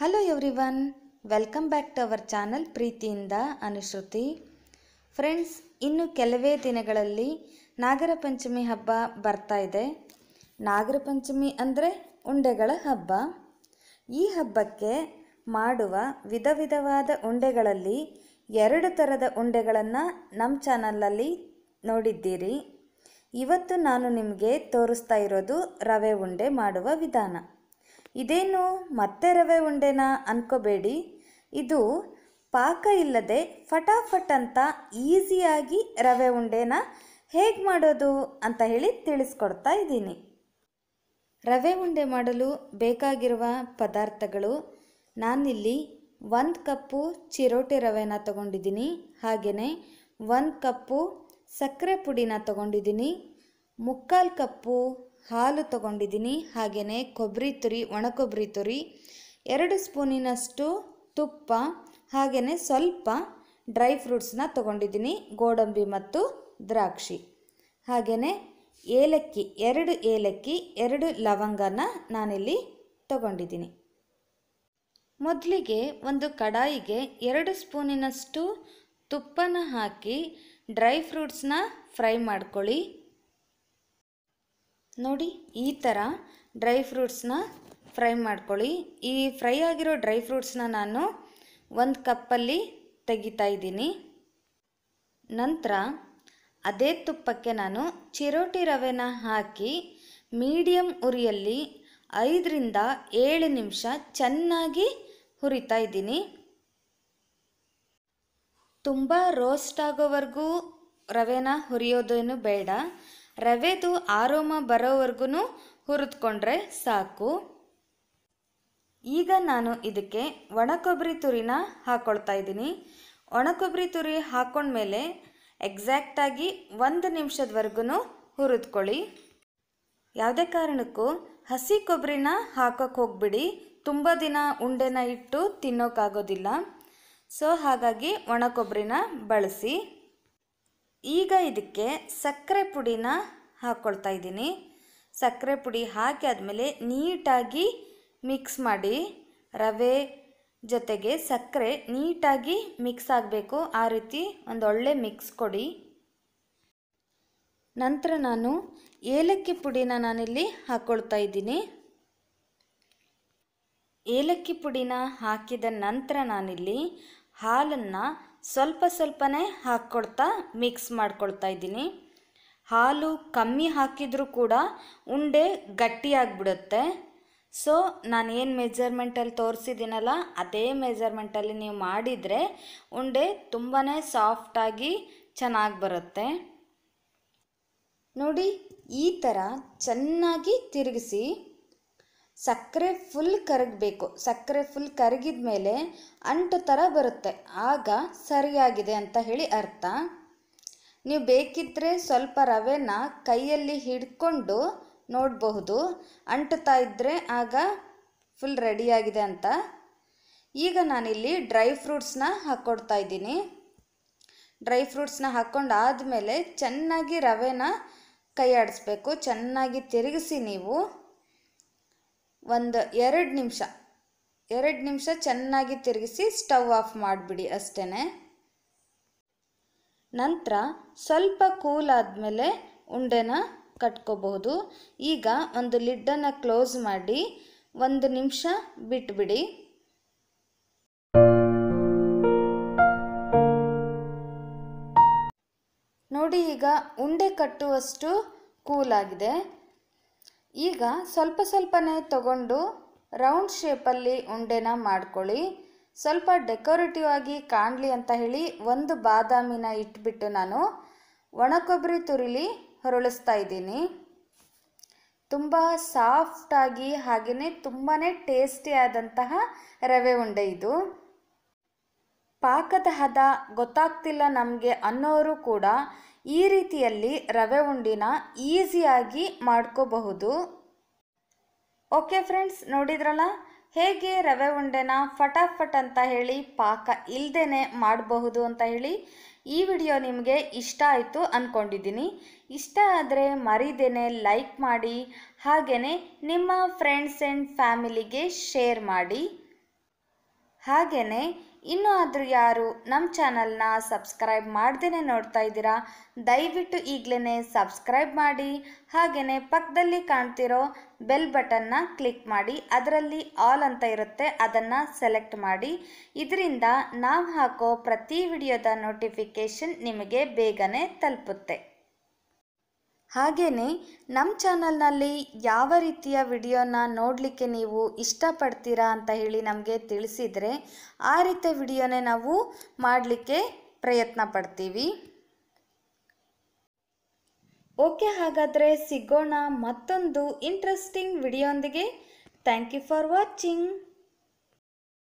hello every welcome back to our channel ಪ್ರೀತಿಯಿಂದ Anushruti friends ಇನ್ನು ಕೆಲವೇ ದಿನಗಳಲ್ಲಿ ನಾಗರ ಪಂಚಮಿ ಹಬ್ಬ ಬರ್ತಾ ಇದೆ ನಾಗರ ಪಂಚಮಿ ಅಂದರೆ ಉಂಡೆಗಳ ಹಬ್ಬ ಈ ಹಬ್ಬಕ್ಕೆ ಮಾಡುವ ವಿಧ ವಿಧವಾದ ಉಂಡೆಗಳಲ್ಲಿ ಎರಡು ಥರದ ಉಂಡೆಗಳನ್ನು ನಮ್ಮ ಚಾನಲಲ್ಲಿ ನೋಡಿದ್ದೀರಿ ಇವತ್ತು ನಾನು ನಿಮಗೆ ತೋರಿಸ್ತಾ ಇರೋದು ರವೆ ಉಂಡೆ ಮಾಡುವ ವಿಧಾನ ಇದೇನು ಮತ್ತೆ ರವೆ ಉಂಡೆನಾ ಅಂದ್ಕೋಬೇಡಿ ಇದು ಪಾಕ ಇಲ್ಲದೆ ಫಟಾಫಟ್ ಅಂತ ಈಸಿಯಾಗಿ ರವೆ ಉಂಡೆನ ಹೇಗೆ ಮಾಡೋದು ಅಂತ ಹೇಳಿ ತಿಳಿಸ್ಕೊಡ್ತಾ ಇದ್ದೀನಿ ರವೆ ಉಂಡೆ ಮಾಡಲು ಬೇಕಾಗಿರುವ ಪದಾರ್ಥಗಳು ನಾನಿಲ್ಲಿ ಒಂದು ಕಪ್ಪು ಚಿರೋಟಿ ರವೆನ ತಗೊಂಡಿದ್ದೀನಿ ಹಾಗೆಯೇ ಒಂದು ಕಪ್ಪು ಸಕ್ಕರೆ ಪುಡಿನ ತಗೊಂಡಿದ್ದೀನಿ ಮುಕ್ಕಾಲು ಕಪ್ಪು ಹಾಲು ತಗೊಂಡಿದ್ದೀನಿ ಹಾಗೆಯೇ ಕೊಬ್ಬರಿ ತುರಿ ಒಣ ಕೊಬ್ಬರಿ ತುರಿ ಎರಡು ಸ್ಪೂನಿನಷ್ಟು ತುಪ್ಪ ಹಾಗೆಯೇ ಸ್ವಲ್ಪ ಡ್ರೈ ಫ್ರೂಟ್ಸ್ನ ತಗೊಂಡಿದ್ದೀನಿ ಗೋಡಂಬಿ ಮತ್ತು ದ್ರಾಕ್ಷಿ ಹಾಗೆಯೇ ಏಲಕ್ಕಿ ಎರಡು ಏಲಕ್ಕಿ ಎರಡು ಲವಂಗನ ನಾನಿಲ್ಲಿ ತಗೊಂಡಿದ್ದೀನಿ ಮೊದಲಿಗೆ ಒಂದು ಕಡಾಯಿಗೆ ಎರಡು ಸ್ಪೂನಿನಷ್ಟು ತುಪ್ಪನ ಹಾಕಿ ಡ್ರೈ ಫ್ರೂಟ್ಸ್ನ ಫ್ರೈ ಮಾಡ್ಕೊಳ್ಳಿ ನೋಡಿ ಈ ಥರ ಡ್ರೈ ಫ್ರೂಟ್ಸ್ನ ಫ್ರೈ ಮಾಡ್ಕೊಳ್ಳಿ ಈ ಫ್ರೈ ಆಗಿರೋ ಡ್ರೈ ಫ್ರೂಟ್ಸ್ನ ನಾನು ಒಂದು ಕಪ್ಪಲ್ಲಿ ತೆಗಿತಾ ಇದ್ದೀನಿ ನಂತರ ಅದೇ ತುಪ್ಪಕ್ಕೆ ನಾನು ಚಿರೋಟಿ ರವೆನ ಹಾಕಿ ಮೀಡಿಯಂ ಉರಿಯಲ್ಲಿ ಐದರಿಂದ ಏಳು ನಿಮಿಷ ಚೆನ್ನಾಗಿ ಹುರಿತಾ ಇದ್ದೀನಿ ತುಂಬ ರೋಸ್ಟ್ ಆಗೋವರೆಗೂ ರವೆನ ಹುರಿಯೋದೇನು ಬೇಡ ರವೆದು ಆರೋಮ ಬರೋವರೆಗೂ ಹುರಿದ್ಕೊಂಡ್ರೆ ಸಾಕು ಈಗ ನಾನು ಇದಕ್ಕೆ ಒಣ ಕೊಬ್ಬರಿ ತುರಿನ ಹಾಕ್ಕೊಳ್ತಾ ಇದ್ದೀನಿ ಒಣ ಕೊಬ್ಬರಿ ತುರಿ ಹಾಕ್ಕೊಂಡ್ಮೇಲೆ ಎಕ್ಸಾಕ್ಟಾಗಿ ಒಂದು ನಿಮಿಷದವರೆಗೂ ಹುರಿದುಕೊಳ್ಳಿ ಯಾವುದೇ ಕಾರಣಕ್ಕೂ ಹಸಿ ಕೊಬ್ಬರಿನ ಹಾಕೋಕ್ಕೆ ಹೋಗ್ಬಿಡಿ ತುಂಬ ದಿನ ಉಂಡೆನ ಇಟ್ಟು ತಿನ್ನೋಕ್ಕಾಗೋದಿಲ್ಲ ಸೊ ಹಾಗಾಗಿ ಒಣ ಬಳಸಿ ಈಗ ಇದಕ್ಕೆ ಸಕ್ಕರೆ ಪುಡಿನ ಹಾಕ್ಕೊಳ್ತಾ ಇದ್ದೀನಿ ಸಕ್ಕರೆ ಪುಡಿ ಹಾಕಿ ಆದಮೇಲೆ ನೀಟಾಗಿ ಮಿಕ್ಸ್ ಮಾಡಿ ರವೆ ಜೊತೆಗೆ ಸಕ್ಕರೆ ನೀಟಾಗಿ ಮಿಕ್ಸ್ ಆಗಬೇಕು ಆ ರೀತಿ ಒಂದು ಒಳ್ಳೆ ಮಿಕ್ಸ್ ಕೊಡಿ ನಂತರ ನಾನು ಏಲಕ್ಕಿ ಪುಡಿನ ನಾನಿಲ್ಲಿ ಹಾಕ್ಕೊಳ್ತಾ ಇದ್ದೀನಿ ಏಲಕ್ಕಿ ಪುಡಿನ ಹಾಕಿದ ನಂತರ ನಾನಿಲ್ಲಿ ಹಾಲನ್ನು ಸ್ವಲ್ಪ ಸ್ವಲ್ಪನೇ ಹಾಕ್ಕೊಡ್ತಾ ಮಿಕ್ಸ್ ಮಾಡ್ಕೊಳ್ತಾ ಇದ್ದೀನಿ ಹಾಲು ಕಮ್ಮಿ ಹಾಕಿದರೂ ಕೂಡ ಉಂಡೆ ಗಟ್ಟಿಯಾಗಿಬಿಡುತ್ತೆ ಸೊ ನಾನು ಏನು ಮೆಜರ್ಮೆಂಟಲ್ಲಿ ತೋರಿಸಿದ್ದೀನಲ್ಲ ಅದೇ ಮೆಜರ್ಮೆಂಟಲ್ಲಿ ನೀವು ಮಾಡಿದರೆ ಉಂಡೆ ತುಂಬಾ ಸಾಫ್ಟಾಗಿ ಚೆನ್ನಾಗಿ ಬರುತ್ತೆ ನೋಡಿ ಈ ಥರ ಚೆನ್ನಾಗಿ ತಿರುಗಿಸಿ ಸಕ್ಕರೆ ಫುಲ್ ಕರಗಬೇಕು ಸಕ್ಕರೆ ಫುಲ್ ಕರಗಿದ ಮೇಲೆ ಅಂಟು ಥರ ಬರುತ್ತೆ ಆಗ ಸರಿಯಾಗಿದೆ ಅಂತ ಹೇಳಿ ಅರ್ಥ ನೀವು ಬೇಕಿದ್ದರೆ ಸ್ವಲ್ಪ ರವೆನ ಕೈಯಲ್ಲಿ ಹಿಡ್ಕೊಂಡು ನೋಡಬಹುದು ಅಂಟುತ್ತಾ ಇದ್ದರೆ ಆಗ ಫುಲ್ ರೆಡಿಯಾಗಿದೆ ಅಂತ ಈಗ ನಾನಿಲ್ಲಿ ಡ್ರೈ ಫ್ರೂಟ್ಸ್ನ ಹಾಕ್ಕೊಡ್ತಾ ಇದ್ದೀನಿ ಡ್ರೈ ಫ್ರೂಟ್ಸ್ನ ಹಾಕ್ಕೊಂಡು ಆದಮೇಲೆ ಚೆನ್ನಾಗಿ ರವೆನ ಕೈ ಚೆನ್ನಾಗಿ ತಿರುಗಿಸಿ ನೀವು ಒಂದು ಎರಡು ನಿಮಿಷ ಎರಡು ನಿಮಿಷ ಚೆನ್ನಾಗಿ ತಿರುಗಿಸಿ ಸ್ಟವ್ ಆಫ್ ಮಾಡಿಬಿಡಿ ಅಷ್ಟೇ ನಂತರ ಸ್ವಲ್ಪ ಕೂಲ್ ಆದಮೇಲೆ ಉಂಡೆನ ಕಟ್ಕೋಬಹುದು ಈಗ ಒಂದು ಲಿಡ್ಡನ್ನು ಕ್ಲೋಸ್ ಮಾಡಿ ಒಂದು ನಿಮಿಷ ಬಿಟ್ಬಿಡಿ ನೋಡಿ ಈಗ ಉಂಡೆ ಕಟ್ಟುವಷ್ಟು ಕೂಲ್ ಆಗಿದೆ ಈಗ ಸ್ವಲ್ಪ ಸ್ವಲ್ಪನೇ ತಗೊಂಡು ರೌಂಡ್ ಶೇಪಲ್ಲಿ ಉಂಡೆನ ಮಾಡ್ಕೊಳ್ಳಿ ಸ್ವಲ್ಪ ಡೆಕೋರೇಟಿವ್ ಆಗಿ ಕಾಣಲಿ ಅಂತ ಹೇಳಿ ಒಂದು ಬಾದಾಮಿನ ಇಟ್ಬಿಟ್ಟು ನಾನು ಒಣಕೊಬ್ಬರಿ ತುರಿಲಿ ಹೊರಳಿಸ್ತಾ ಇದ್ದೀನಿ ತುಂಬ ಸಾಫ್ಟಾಗಿ ಹಾಗೆಯೇ ತುಂಬಾ ಟೇಸ್ಟಿಯಾದಂತಹ ರವೆ ಉಂಡೆ ಇದು ಪಾಕದ ಹದ ಗೊತ್ತಾಗ್ತಿಲ್ಲ ನಮಗೆ ಅನ್ನೋರು ಕೂಡ ಈ ರೀತಿಯಲ್ಲಿ ರವೆ ಉಂಡಿನ ಈಸಿಯಾಗಿ ಮಾಡ್ಕೋಬಹುದು ಓಕೆ ಫ್ರೆಂಡ್ಸ್ ನೋಡಿದ್ರಲ್ಲ ಹೇಗೆ ರವೆ ಉಂಡೆನ ಫಟಾಫಟ್ ಅಂತ ಹೇಳಿ ಪಾಕ ಇಲ್ಲದೇ ಮಾಡಬಹುದು ಅಂತ ಹೇಳಿ ಈ ವಿಡಿಯೋ ನಿಮಗೆ ಇಷ್ಟ ಆಯಿತು ಅಂದ್ಕೊಂಡಿದ್ದೀನಿ ಇಷ್ಟ ಆದರೆ ಮರಿದೇನೆ ಲೈಕ್ ಮಾಡಿ ಹಾಗೇ ನಿಮ್ಮ ಫ್ರೆಂಡ್ಸ್ ಆ್ಯಂಡ್ ಫ್ಯಾಮಿಲಿಗೆ ಶೇರ್ ಮಾಡಿ ಹಾಗೆಯೇ ಇನ್ನು ಆದರೂ ಯಾರು ನಮ್ಮ ಚಾನಲ್ನ ಸಬ್ಸ್ಕ್ರೈಬ್ ಮಾಡ್ದೇ ನೋಡ್ತಾ ಇದ್ದೀರಾ ದಯವಿಟ್ಟು ಈಗಲೇ ಸಬ್ಸ್ಕ್ರೈಬ್ ಮಾಡಿ ಹಾಗೆಯೇ ಪಕ್ಕದಲ್ಲಿ ಕಾಣ್ತಿರೋ ಬೆಲ್ ಬಟನ್ನ ಕ್ಲಿಕ್ ಮಾಡಿ ಅದರಲ್ಲಿ ಆಲ್ ಅಂತ ಇರುತ್ತೆ ಅದನ್ನು ಸೆಲೆಕ್ಟ್ ಮಾಡಿ ಇದರಿಂದ ನಾವು ಹಾಕೋ ಪ್ರತಿ ವಿಡಿಯೋದ ನೋಟಿಫಿಕೇಷನ್ ನಿಮಗೆ ಬೇಗನೆ ತಲುಪುತ್ತೆ ಹಾಗೇ ನಮ್ಮ ಚಾನಲ್ನಲ್ಲಿ ಯಾವ ರೀತಿಯ ವಿಡಿಯೋನ ನೋಡಲಿಕ್ಕೆ ನೀವು ಇಷ್ಟಪಡ್ತೀರಾ ಅಂತ ಹೇಳಿ ನಮಗೆ ತಿಳಿಸಿದರೆ ಆ ರೀತಿಯ ವಿಡಿಯೋನೇ ನಾವು ಮಾಡಲಿಕ್ಕೆ ಪ್ರಯತ್ನ ಪಡ್ತೀವಿ ಓಕೆ ಹಾಗಾದರೆ ಸಿಗೋಣ ಮತ್ತೊಂದು ಇಂಟ್ರೆಸ್ಟಿಂಗ್ ವಿಡಿಯೋಂದಿಗೆ ಥ್ಯಾಂಕ್ ಯು ಫಾರ್ ವಾಚಿಂಗ್